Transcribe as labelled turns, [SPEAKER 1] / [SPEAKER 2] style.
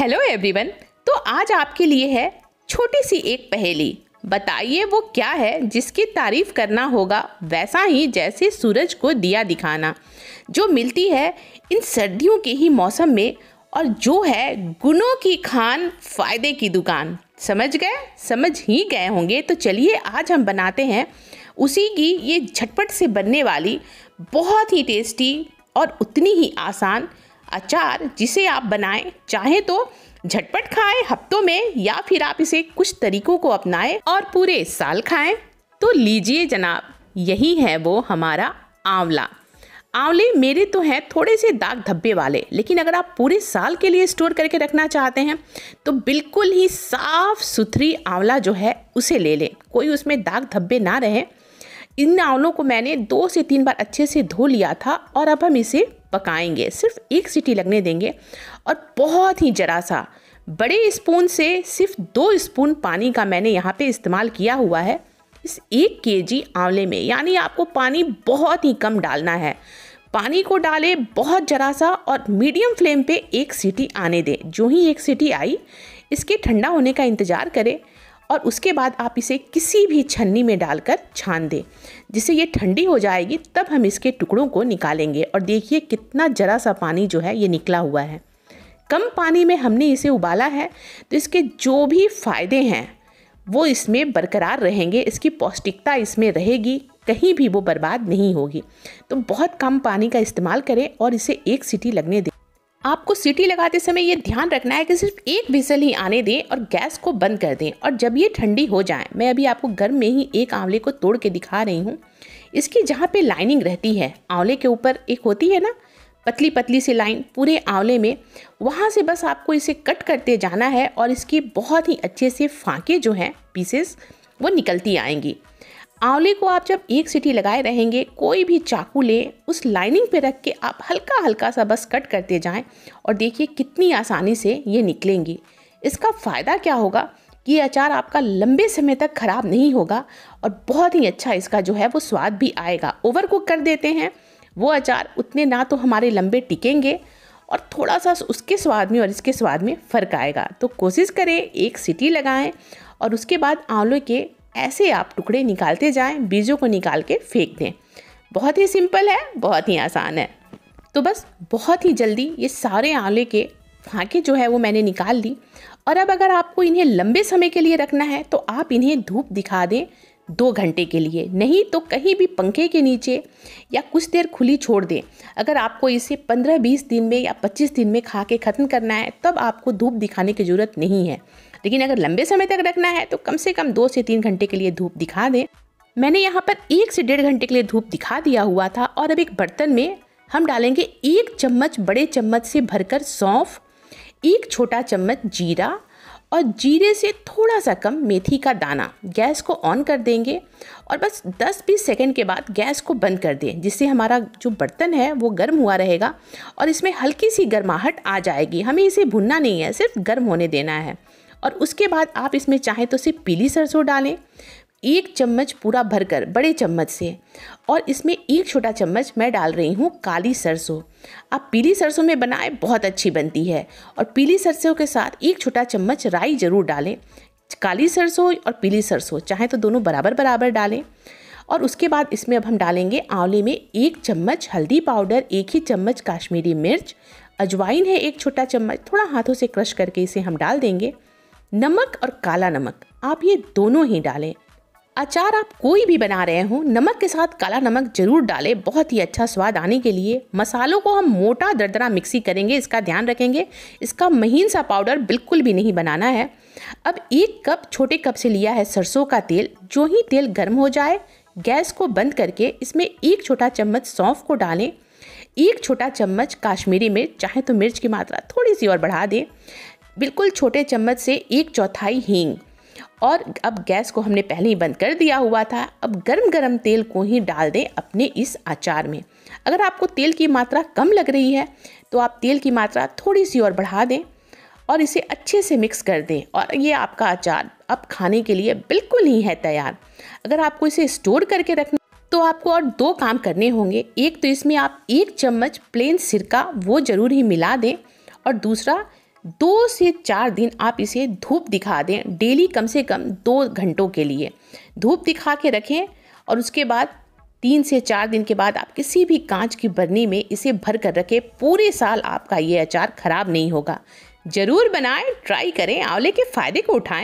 [SPEAKER 1] hello everyone तो आज आपके लिए है छोटी सी एक पहेली बताइए वो क्या है जिसकी तारीफ करना होगा वैसा ही जैसे सूरज को दिया दिखाना जो मिलती है इन सर्दियों के ही मौसम में और जो है गुणों की खान फायदे की दुकान समझ गए समझ ही गए होंगे तो चलिए आज हम बनाते हैं उसी की ये झटपट से बनने वाली बहुत ही टेस्टी और उतनी ही आसान अचार जिसे आप बनाएं चाहे तो झटपट खाएं हफ्तों में या फिर आप इसे कुछ तरीकों को अपनाएं और पूरे साल खाएं तो लीजिए जनाब यही है वो हमारा आंवला आंवले मेरे तो हैं थोड़े से दाग धब्बे वाले लेकिन अगर आप पूरे साल के लिए स्टोर करके रखना चाहते हैं तो बिल्कुल ही साफ़ सुथरी आंवला जो है उसे ले लें कोई उसमें दाग धब्बे ना रहें इन आंवलों को मैंने दो से तीन बार अच्छे से धो लिया था और अब हम इसे पकाएंगे सिर्फ एक सीटी लगने देंगे और बहुत ही जरा सा बड़े स्पून से सिर्फ दो स्पून पानी का मैंने यहाँ पे इस्तेमाल किया हुआ है इस एक के जी आंवले में यानी आपको पानी बहुत ही कम डालना है पानी को डालें बहुत जरा सा और मीडियम फ्लेम पे एक सीटी आने दें जो ही एक सीटी आई इसके ठंडा होने का इंतज़ार करें और उसके बाद आप इसे किसी भी छन्नी में डालकर छान दें जिससे ये ठंडी हो जाएगी तब हम इसके टुकड़ों को निकालेंगे और देखिए कितना ज़रा सा पानी जो है ये निकला हुआ है कम पानी में हमने इसे उबाला है तो इसके जो भी फ़ायदे हैं वो इसमें बरकरार रहेंगे इसकी पौष्टिकता इसमें रहेगी कहीं भी वो बर्बाद नहीं होगी तो बहुत कम पानी का इस्तेमाल करें और इसे एक सीटी लगने दें आपको सीटी लगाते समय ये ध्यान रखना है कि सिर्फ एक विसल ही आने दें और गैस को बंद कर दें और जब ये ठंडी हो जाए मैं अभी आपको गर्म में ही एक आंवले को तोड़ के दिखा रही हूँ इसकी जहाँ पे लाइनिंग रहती है आंवले के ऊपर एक होती है ना पतली पतली सी लाइन पूरे आंवले में वहाँ से बस आपको इसे कट करते जाना है और इसकी बहुत ही अच्छे से फाँके जो हैं पीसेस वो निकलती आएंगी आंवले को आप जब एक सीटी लगाए रहेंगे कोई भी चाकू लें उस लाइनिंग पे रख के आप हल्का हल्का सा बस कट करते जाएं और देखिए कितनी आसानी से ये निकलेंगी इसका फ़ायदा क्या होगा कि ये अचार आपका लंबे समय तक ख़राब नहीं होगा और बहुत ही अच्छा इसका जो है वो स्वाद भी आएगा ओवर कुक कर देते हैं वो अचार उतने ना तो हमारे लंबे टिकेंगे और थोड़ा सा उसके स्वाद में और इसके स्वाद में फ़र्क आएगा तो कोशिश करें एक सीटी लगाएं और उसके बाद आंवले के ऐसे आप टुकड़े निकालते जाएं बीजों को निकाल के फेंक दें बहुत ही सिंपल है बहुत ही आसान है तो बस बहुत ही जल्दी ये सारे आले के फाँके जो है वो मैंने निकाल ली और अब अगर आपको इन्हें लंबे समय के लिए रखना है तो आप इन्हें धूप दिखा दें दो घंटे के लिए नहीं तो कहीं भी पंखे के नीचे या कुछ देर खुली छोड़ दें अगर आपको इसे 15-20 दिन में या 25 दिन में खा के ख़त्म करना है तब आपको धूप दिखाने की ज़रूरत नहीं है लेकिन अगर लंबे समय तक रखना है तो कम से कम दो से तीन घंटे के लिए धूप दिखा दें मैंने यहाँ पर एक से डेढ़ घंटे के लिए धूप दिखा दिया हुआ था और अब एक बर्तन में हम डालेंगे एक चम्मच बड़े चम्मच से भरकर सौंफ एक छोटा चम्मच जीरा और जीरे से थोड़ा सा कम मेथी का दाना गैस को ऑन कर देंगे और बस 10-20 सेकंड के बाद गैस को बंद कर दें जिससे हमारा जो बर्तन है वो गर्म हुआ रहेगा और इसमें हल्की सी गर्माहट आ जाएगी हमें इसे भुनना नहीं है सिर्फ गर्म होने देना है और उसके बाद आप इसमें चाहें तो सिर्फ पीली सरसों डालें एक चम्मच पूरा भरकर बड़े चम्मच से और इसमें एक छोटा चम्मच मैं डाल रही हूँ काली सरसों आप पीली सरसों में बनाएं बहुत अच्छी बनती है और पीली सरसों के साथ एक छोटा चम्मच राई ज़रूर डालें काली सरसों और पीली सरसों चाहे तो दोनों बराबर बराबर डालें और उसके बाद इसमें अब हम डालेंगे आंवले में एक चम्मच हल्दी पाउडर एक ही चम्मच काश्मीरी मिर्च अजवाइन है एक छोटा चम्मच थोड़ा हाथों से क्रश करके इसे हम डाल देंगे नमक और काला नमक आप ये दोनों ही डालें अचार आप कोई भी बना रहे हो नमक के साथ काला नमक जरूर डालें बहुत ही अच्छा स्वाद आने के लिए मसालों को हम मोटा दरदरा मिक्सी करेंगे इसका ध्यान रखेंगे इसका महीन सा पाउडर बिल्कुल भी नहीं बनाना है अब एक कप छोटे कप से लिया है सरसों का तेल जो ही तेल गर्म हो जाए गैस को बंद करके इसमें एक छोटा चम्मच सौंफ को डालें एक छोटा चम्मच काश्मीरी मिर्च चाहे तो मिर्च की मात्रा थोड़ी सी और बढ़ा दें बिल्कुल छोटे चम्मच से एक चौथाई हींग और अब गैस को हमने पहले ही बंद कर दिया हुआ था अब गर्म गर्म तेल को ही डाल दें अपने इस अचार में अगर आपको तेल की मात्रा कम लग रही है तो आप तेल की मात्रा थोड़ी सी और बढ़ा दें और इसे अच्छे से मिक्स कर दें और ये आपका अचार अब खाने के लिए बिल्कुल ही है तैयार अगर आपको इसे स्टोर करके रखना तो आपको और दो काम करने होंगे एक तो इसमें आप एक चम्मच प्लेन सिरका वो ज़रूर ही मिला दें और दूसरा दो से चार दिन आप इसे धूप दिखा दें डेली कम से कम दो घंटों के लिए धूप दिखा के रखें और उसके बाद तीन से चार दिन के बाद आप किसी भी कांच की बरनी में इसे भर कर रखें पूरे साल आपका ये अचार खराब नहीं होगा ज़रूर बनाएं ट्राई करें आंवले के फ़ायदे को उठाएं